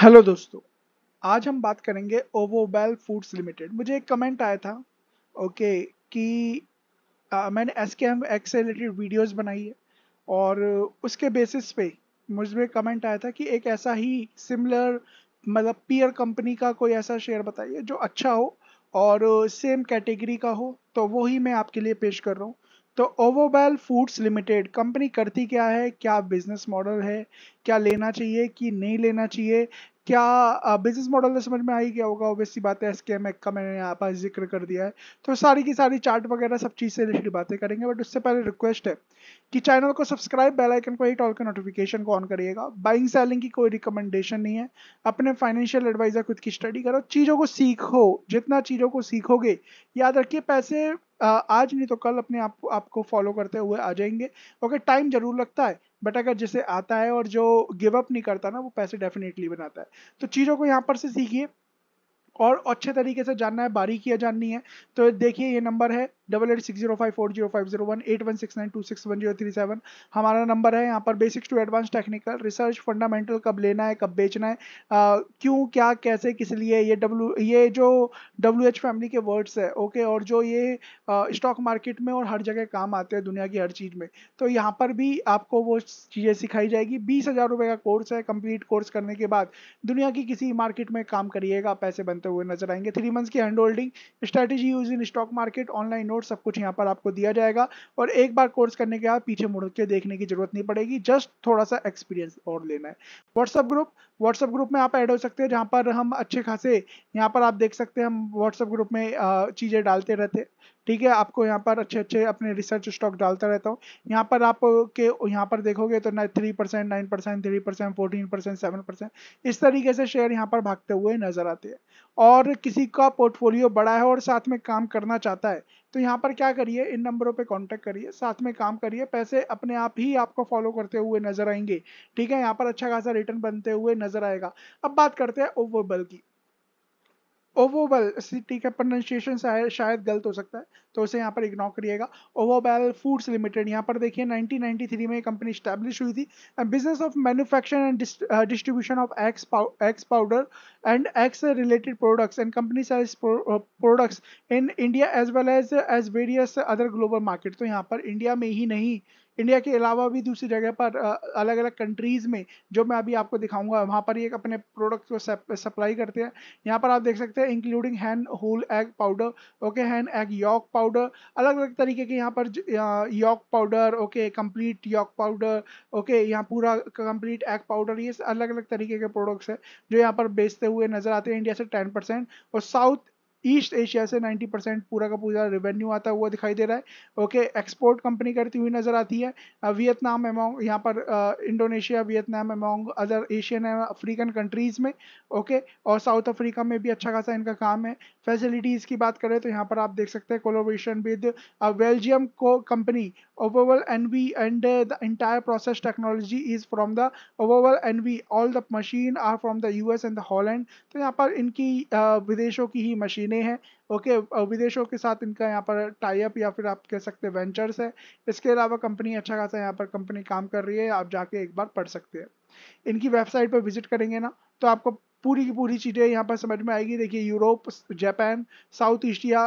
hello दोस्तों आज हम बात करेंगे ओवोबेल फूड्स लिमिटेड मुझे एक कमेंट आया था ओके okay, कि आ, मैंने एस के एम एक्स से रिलेटेड वीडियोज़ बनाई है और उसके बेसिस पे मुझे कमेंट आया था कि एक ऐसा ही सिमिलर मतलब पीयर कंपनी का कोई ऐसा शेयर बताइए जो अच्छा हो और सेम कैटेगरी का हो तो वो ही मैं आपके लिए पेश कर रहा हूँ तो ओवोबैल फूड्स लिमिटेड कंपनी करती क्या है क्या बिजनेस मॉडल है क्या लेना चाहिए कि नहीं लेना चाहिए क्या बिजनेस मॉडल समझ में आ ही गया होगा सी बात है एस के एम का मैंने यहाँ पर जिक्र कर दिया है तो सारी की सारी चार्ट वगैरह सब चीज़ से रिलेटेड बातें करेंगे बट उससे पहले रिक्वेस्ट है कि चैनल को सब्सक्राइब बेल आइकन को हिट ऑल के नोटिफिकेशन को ऑन करिएगा बाइंग सेलिंग की कोई रिकमेंडेशन नहीं है अपने फाइनेंशियल एडवाइजर खुद की स्टडी करो चीज़ों को सीखो जितना चीज़ों को सीखोगे याद रखिए पैसे आज नहीं तो कल अपने आप आपको फॉलो करते हुए आ जाएंगे ओके टाइम जरूर लगता है बट अगर जिसे आता है और जो गिव अप नहीं करता ना वो पैसे डेफिनेटली बनाता है तो चीज़ों को यहाँ पर से सीखिए और अच्छे तरीके से जानना है बारीकियाँ जाननी है तो देखिए ये नंबर है double eight six zero five four zero five zero one eight one six nine two six one zero three seven हमारा नंबर है यहाँ पर basics to advance technical research fundamental कब लेना है कब बेचना है क्यों क्या कैसे किस लिए ये डब्ल्यू ये जो डब्ल्यू एच फैमिली के वर्ड्स है ओके और जो ये स्टॉक मार्केट में और हर जगह काम आते हैं दुनिया की हर चीज़ में तो यहाँ पर भी आपको वो चीज़ें सिखाई जाएगी बीस हज़ार रुपये का कोर्स है कंप्लीट कोर्स करने के बाद दुनिया की किसी मार्केट में काम करिएगा पैसे बनते हुए नजर आएंगे थ्री मंथ्स की hand holding strategy use in stock market online note note सब कुछ यहाँ पर आपको दिया जाएगा और एक बार कोर्स करने के बाद पीछे मुड़ के देखने की जरूरत नहीं पड़ेगी जस्ट थोड़ा सा एक्सपीरियंस और लेना है व्हाट्सअप ग्रुप व्हाट्सअप ग्रुप में आप ऐड हो सकते हैं जहाँ पर हम अच्छे खासे यहाँ पर आप देख सकते हैं हम व्हाट्सअप ग्रुप में चीज़ें डालते रहते ठीक है आपको यहाँ पर अच्छे अच्छे अपने रिसर्च स्टॉक डालता रहता हूँ यहाँ पर आप के यहाँ पर देखोगे तो ना three percent nine percent three percent fourteen percent seven percent इस तरीके से शेयर यहाँ पर भागते हुए नजर आते हैं और किसी का पोर्टफोलियो बड़ा है और साथ में काम करना चाहता है तो यहाँ पर क्या करिए इन नंबरों पर कॉन्टेक्ट करिए साथ में काम करिए पैसे अपने आप ही आपको फॉलो करते हुए नजर आएंगे ठीक है यहाँ पर अच्छा खासा रिटर्न बनते हुए नजर आएगा अब बात करते हैं ओवोबल की ओवोबल सिटी का प्रोनाउंसिएशन शायद गलत हो सकता है तो उसे यहाँ पर इग्नोर करिएगा ओवोबेल फूड्स लिमिटेड यहाँ पर देखिए 1993 में कंपनी स्टैब्लिश हुई थी and business of manufacture and distribution of X X powder and X related products and company sales products in India as well as as various other global market तो यहाँ पर India में ही नहीं India के अलावा भी दूसरी जगह पर अलग अलग कंट्रीज़ में जो मैं अभी आपको दिखाऊंगा वहाँ पर ये अपने प्रोडक्ट को सप्लाई करते हैं यहाँ पर आप देख सकते हैं including hand whole egg powder okay hand egg yolk powder अलग अलग तरीके के यहाँ पर yolk powder okay complete yolk powder okay यहाँ पूरा कंप्लीट एग पाउडर ये अलग अलग तरीके के प्रोडक्ट्स हैं जो यहाँ पर बेचते हुए नज़र आते हैं इंडिया से टेन परसेंट और साउथ ईस्ट एशिया से 90 परसेंट पूरा का पूरा रेवेन्यू आता हुआ दिखाई दे रहा है ओके एक्सपोर्ट कंपनी करती हुई नजर आती है वियतनाम एमोंग यहाँ पर Indonesia Vietnam among other Asian and African countries में ओके और साउथ अफ्रीका में भी अच्छा खासा इनका काम है फैसिलिटीज़ की बात करें तो यहाँ पर आप देख सकते हैं कोलोबेशन विद बेल्जियम को company Ovobel N and uh, the entire process technology is from the overall all the machine are from the U US and the Holland तो यहाँ पर इनकी विदेशों की ही मशीन लेने हैं ओके विदेशों के साथ इनका यहाँ पर टाइप या फिर आप कह सकते हैं वेंचर्स है इसके अलावा कंपनी अच्छा खासा यहाँ पर कंपनी काम कर रही है आप जाके एक बार पढ़ सकते हैं इनकी वेबसाइट पर विजिट करेंगे ना तो आपको पूरी की पूरी चीज़ें यहाँ पर समझ में आएगी देखिए Europe Japan South Asia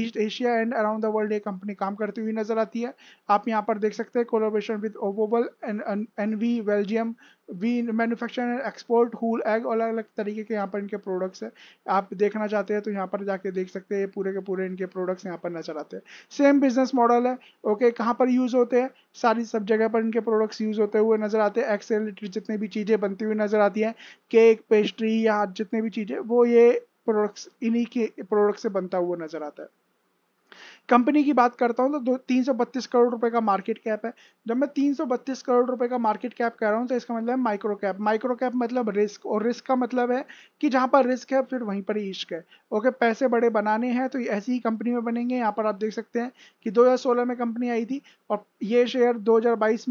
East Asia and around the world ये कंपनी काम करती हुई नज़र आती है आप यहाँ पर देख सकते हैं collaboration with Ovobel N V Belgium we manufacture and export whole egg अलग अलग तरीके के यहाँ पर इनके प्रोडक्ट्स है आप देखना चाहते हैं तो यहाँ पर जाके देख सकते हैं पूरे के पूरे इनके प्रोडक्ट्स यहाँ पर नजर आते हैं सेम बिजनेस मॉडल है ओके कहाँ पर यूज़ होते हैं सारी सब जगह पर इनके प्रोडक्ट्स यूज़ होते हुए नज़र आते हैं एक्स रिलेटेड जितनी भी चीज़ें बनती हुई नज़र आती हैं केक पेस्ट्री या जितनी भी चीज़ें वो ये प्रोडक्ट्स इन्हीं के प्रोडक्ट से बनता हुआ नज़र आता है कंपनी की बात करता हूँ तो दो तीन सौ बत्तीस करोड़ रुपए का मार्केट कैप है जब मैं तीन सौ बत्तीस करोड़ रुपए का मार्केट कैप कह रहा हूँ तो इसका मतलब है माइक्रो कैप माइक्रो कैप मतलब रिस्क और रिस्क का मतलब है कि जहाँ पर रिस्क है फिर वहीं पर ही इश्क है ओके पैसे बड़े बनाने हैं तो ऐसी ही कंपनी में बनेंगे यहाँ पर आप देख सकते हैं कि दो में कंपनी आई थी और ये शेयर दो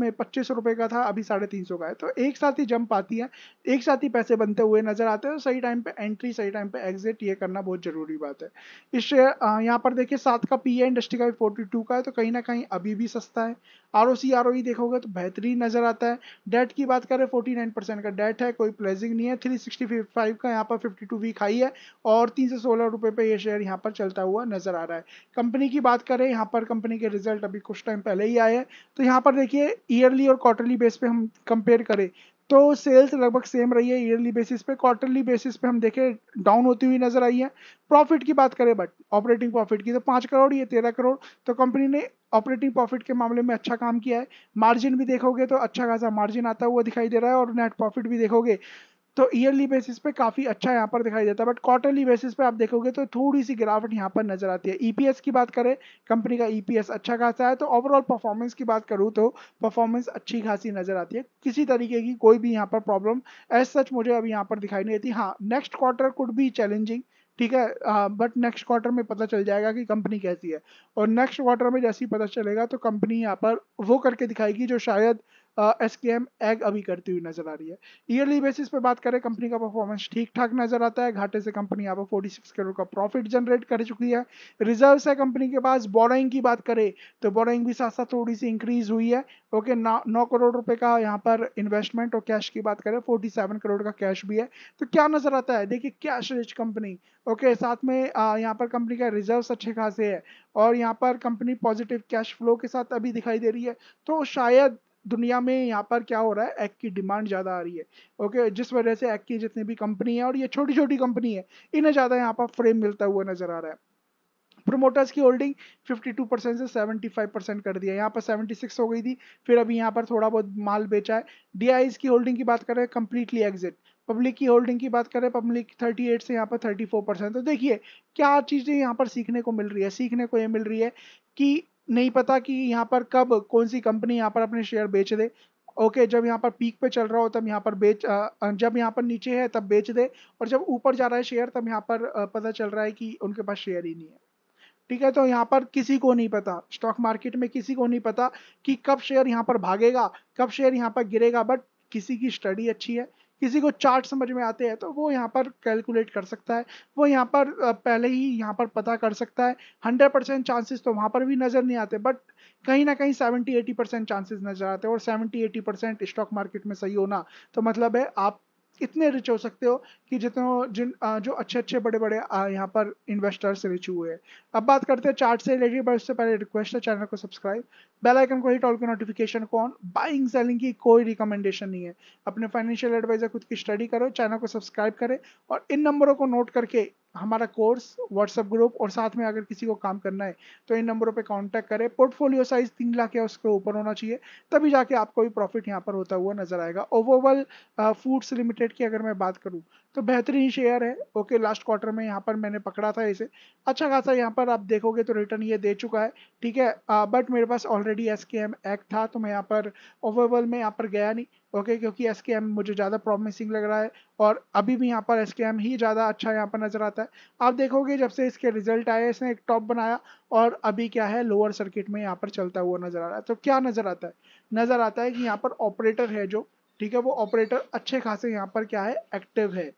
में पच्चीस का था अभी साढ़े का है तो एक साथ ही जंप आती है एक साथ ही पैसे बनते हुए नजर आते हैं सही टाइम पर एंट्री सही टाइम पर एग्जिट ये करना बहुत जरूरी बात है इस शेयर यहाँ पर देखिए सात का पी मीडिया इंडस्ट्री का भी फोर्टी टू का है तो कहीं ना कहीं अभी भी सस्ता है R O C R O ई देखोगे तो बेहतरीन नजर आता है डेट की बात करें फोर्टी नाइन परसेंट का डेट है कोई प्लेजिंग नहीं है थ्री सिक्सटी फाइव का यहाँ पर फिफ्टी टू वीक हाई है और तीन सौ सोलह रुपये पर यह शेयर यहाँ पर चलता हुआ नजर आ रहा है कंपनी की बात करें यहाँ पर कंपनी के रिजल्ट अभी कुछ टाइम पहले ही आए हैं तो यहाँ पर देखिए ईयरली और क्वार्टरली बेस पर हम कंपेयर करें तो सेल्स लगभग सेम रही है ईयरली बेसिस पे क्वार्टरली बेसिस पे हम देखे डाउन होती हुई नजर आई है प्रॉफिट की बात करें बट ऑपरेटिंग प्रॉफिट की तो पाँच करोड़ ये तेरह करोड़ तो कंपनी ने ऑपरेटिंग प्रॉफिट के मामले में अच्छा काम किया है मार्जिन भी देखोगे तो अच्छा खासा मार्जिन आता हुआ दिखाई दे रहा है और नेट प्रॉफिट भी देखोगे तो ईयरली बेसिस पे काफ़ी अच्छा यहाँ पर दिखाई देता है बट क्वार्टरली बेसिस पे आप देखोगे तो थोड़ी सी गिरावट यहाँ पर नजर आती है ईपीएस e की बात करें कंपनी का ईपीएस e अच्छा खासा है तो ओवरऑल परफॉर्मेंस की बात करूँ तो परफॉर्मेंस अच्छी खासी नजर आती है किसी तरीके की कोई भी यहाँ पर प्रॉब्लम एज सच मुझे अभी यहाँ पर दिखाई नहीं देती हाँ नेक्स्ट क्वार्टर कुड भी चैलेंजिंग ठीक है बट नेक्स्ट क्वार्टर में पता चल जाएगा कि कंपनी कैसी है और नेक्स्ट क्वार्टर में जैसे ही पता चलेगा तो कंपनी यहाँ पर वो करके दिखाएगी जो शायद एस के एम एग अभी करती हुई नजर आ रही है ईयरली बेसिस पर बात करें कंपनी का परफॉर्मेंस ठीक ठाक नजर आता है घाटे से कंपनी यहाँ पर फोर्टी सिक्स करोड़ का प्रॉफिट जनरेट कर चुकी है रिजर्व है कंपनी के पास बोराइंग की बात करें तो बोराइंग भी साथ साथ थोड़ी सी इंक्रीज हुई है ओके नौ करोड़ रुपए का यहाँ पर इन्वेस्टमेंट और कैश की बात करें फोर्टी सेवन करोड़ का कैश भी है तो क्या नजर आता है देखिए कैश रिच कंपनी ओके साथ में यहाँ पर कंपनी का रिजर्व अच्छे खासे है और यहाँ पर कंपनी पॉजिटिव कैश फ्लो के साथ अभी दिखाई दे रही है तो शायद दुनिया में यहाँ पर क्या हो रहा है एग की डिमांड ज़्यादा आ रही है ओके जिस वजह से एग की जितनी भी कंपनी है और ये छोटी छोटी कंपनी है इन्हें ज़्यादा यहाँ पर फ्रेम मिलता हुआ नजर आ रहा है प्रोमोटर्स की होल्डिंग 52 परसेंट से 75 परसेंट कर दिया यहाँ पर 76 हो गई थी फिर अभी यहाँ पर थोड़ा बहुत माल बेचा है डी की होल्डिंग की बात करें कंप्लीटली एग्जिट पब्लिक की होल्डिंग की बात करें पब्लिक 38 से यहाँ पर 34 परसेंट तो देखिए क्या चीज़ें यहाँ पर सीखने को मिल रही है सीखने को ये मिल रही है कि नहीं पता कि यहाँ पर कब कौन सी कंपनी यहाँ पर अपने शेयर बेच दे ओके okay, जब यहाँ पर पीक पे चल रहा हो तब यहाँ पर बेच जब यहाँ पर नीचे है तब बेच दे और जब ऊपर जा रहा है शेयर तब यहाँ पर पता चल रहा है कि उनके पास शेयर ही नहीं है ठीक है तो यहाँ पर किसी को नहीं पता स्टॉक मार्केट में किसी को नहीं पता कि कब शेयर यहाँ पर भागेगा कब शेयर यहाँ पर गिरेगा बट किसी की स्टडी अच्छी है किसी को चार्ट समझ में आते हैं तो वो यहाँ पर कैलकुलेट कर सकता है वो यहाँ पर पहले ही यहाँ पर पता कर सकता है हंड्रेड परसेंट चांसेस तो वहाँ पर भी नज़र नहीं आते बट कहीं ना कहीं सेवेंटी एटी परसेंट चांसेज नज़र आते हैं और seventy eighty percent stock market में सही होना तो मतलब है आप इतने रिच हो सकते हो कि जितने जिन जो अच्छे अच्छे बड़े बड़े यहाँ पर इन्वेस्टर्स रिच हुए हैं अब बात करते हैं चार्ट से रिलेटेड बट उससे पहले रिक्वेस्ट है चैनल को सब्सक्राइब बेल आइकन को हिट ऑल के नोटिफिकेशन को ऑन बाइंग सेलिंग की कोई रिकमेंडेशन नहीं है अपने फाइनेंशियल एडवाइजर खुद की स्टडी करो चैनल को सब्सक्राइब करें और इन नंबरों को नोट करके हमारा कोर्स व्हाट्सअप ग्रुप और साथ में अगर किसी को काम करना है तो इन नंबरों पे कांटेक्ट करें पोर्टफोलियो साइज तीन लाख या उसके ऊपर होना चाहिए तभी जाके आपको भी प्रॉफिट यहाँ पर होता हुआ नजर आएगा ओवरऑल फूड्स लिमिटेड की अगर मैं बात करूँ तो बेहतरीन शेयर है ओके लास्ट क्वार्टर में यहाँ पर मैंने पकड़ा था इसे अच्छा खासा यहाँ पर आप देखोगे तो रिटर्न ये दे चुका है ठीक है बट मेरे पास already S K M egg था तो मैं यहाँ पर ओवरऑल में यहाँ पर गया नहीं ओके क्योंकि एस मुझे ज़्यादा प्रॉमिसिंग लग रहा है और अभी भी यहाँ पर एस ही ज़्यादा अच्छा यहाँ पर नज़र आता है आप देखोगे जब से इसके रिजल्ट आए इसने एक टॉप बनाया और अभी क्या है लोअर सर्किट में यहाँ पर चलता हुआ नज़र आ रहा है तो क्या नज़र आता है नज़र आता है कि यहाँ पर ऑपरेटर है जो ठीक है वो ऑपरेटर अच्छे खासे यहाँ पर क्या है एक्टिव है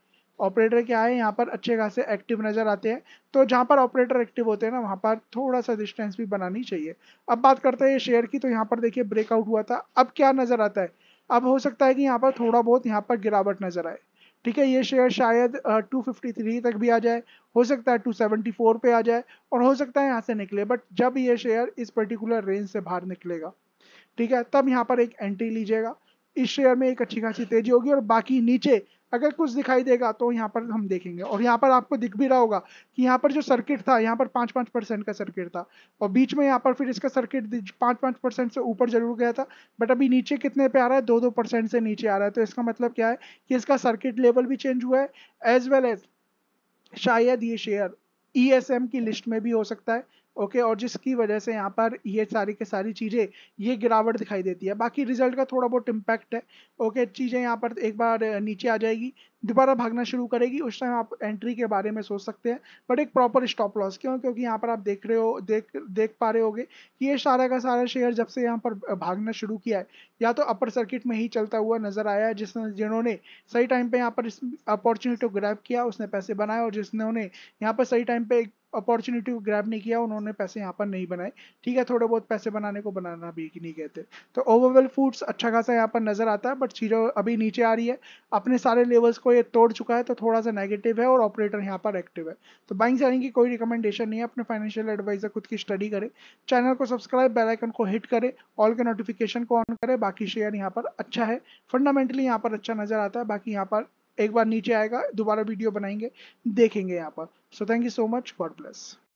ऑपरेटर क्या है यहाँ पर अच्छे खासे एक्टिव नज़र आते हैं तो जहाँ पर ऑपरेटर एक्टिव होते हैं ना वहाँ पर थोड़ा सा डिस्टेंस भी बनानी चाहिए अब बात करते हैं शेयर की तो यहाँ पर देखिए ब्रेकआउट हुआ था अब क्या नज़र आता है अब हो सकता है कि यहाँ पर थोड़ा बहुत यहाँ पर गिरावट नजर आए ठीक है ये शेयर शायद टू फिफ्टी थ्री तक भी आ जाए हो सकता है टू सेवेंटी फोर पे आ जाए और हो सकता है यहाँ से निकले बट जब ये शेयर इस पर्टिकुलर रेंज से बाहर निकलेगा ठीक है तब यहाँ पर एक एंट्री लीजिएगा इस शेयर में एक अच्छी खासी तेजी होगी और बाकी नीचे अगर कुछ दिखाई देगा तो यहाँ पर हम देखेंगे और यहाँ पर आपको दिख भी रहा होगा कि यहाँ पर जो सर्किट था यहाँ पर पाँच पाँच परसेंट का सर्किट था और बीच में यहाँ पर फिर इसका सर्किट पाँच पाँच परसेंट से ऊपर जरूर गया था बट अभी नीचे कितने पे आ रहा है दो दो परसेंट से नीचे आ रहा है तो इसका मतलब क्या है कि इसका सर्किट लेवल भी चेंज हुआ है एज वेल एज शायद ये शेयर ई e की लिस्ट में भी हो सकता है ओके और जिसकी वजह से यहाँ पर ये e सारी e के सारी चीज़ें ये गिरावट दिखाई देती है बाकी रिजल्ट का थोड़ा बहुत इम्पैक्ट है ओके चीज़ें यहाँ पर एक बार नीचे आ जाएगी दोबारा भागना शुरू करेगी उस टाइम आप एंट्री के बारे में सोच सकते हैं बट एक प्रॉपर स्टॉप लॉस क्यों क्योंकि यहाँ पर आप देख रहे हो देख देख पा रहे होगे कि ये सारा का सारा शेयर जब से यहाँ पर भागना शुरू किया है या तो अपर सर्किट में ही चलता हुआ नजर आया है जिसने जिन्होंने सही टाइम पे यहाँ पर इस अपॉर्चुनिटी को ग्रैप किया उसने पैसे बनाए और जिसने यहाँ पर सही टाइम पे एक अपॉर्चुनिटी को ग्रैब नहीं किया उन्होंने पैसे यहाँ पर नहीं बनाए ठीक है थोड़े बहुत पैसे बनाने को बनाना भी नहीं कहते तो ओवरवेल फूड्स अच्छा खासा यहाँ पर नज़र आता है बट चीज़ों अभी नीचे आ रही है अपने सारे लेवल्स को ये तोड़ चुका है तो थोड़ा सा नेगेटिव है और ऑपरेटर यहाँ पर एक्टिव है तो बाइंग सेलिंग की कोई रिकमेंडेशन नहीं है अपने फाइनेंशियल एडवाइजर खुद की स्टडी करें चैनल को सब्सक्राइब बेलाइकन को हिट करें ऑल के नोटिफिकेशन को ऑन करें बाकी शेयर यहाँ पर अच्छा है फंडामेंटली यहाँ पर अच्छा नज़र आता है बाकी यहाँ पर एक बार नीचे आएगा दोबारा वीडियो बनाएंगे देखेंगे यहाँ पर so thank you so much God bless